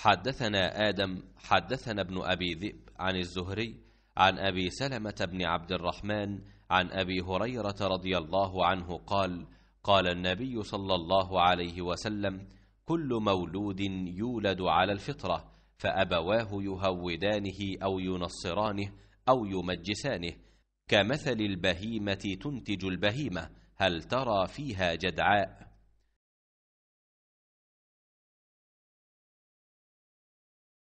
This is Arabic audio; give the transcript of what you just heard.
حدثنا آدم حدثنا ابن أبي ذئب عن الزهري عن أبي سلمة بن عبد الرحمن عن أبي هريرة رضي الله عنه قال قال النبي صلى الله عليه وسلم كل مولود يولد على الفطرة فأبواه يهودانه أو ينصرانه أو يمجسانه كمثل البهيمة تنتج البهيمة هل ترى فيها جدعاء؟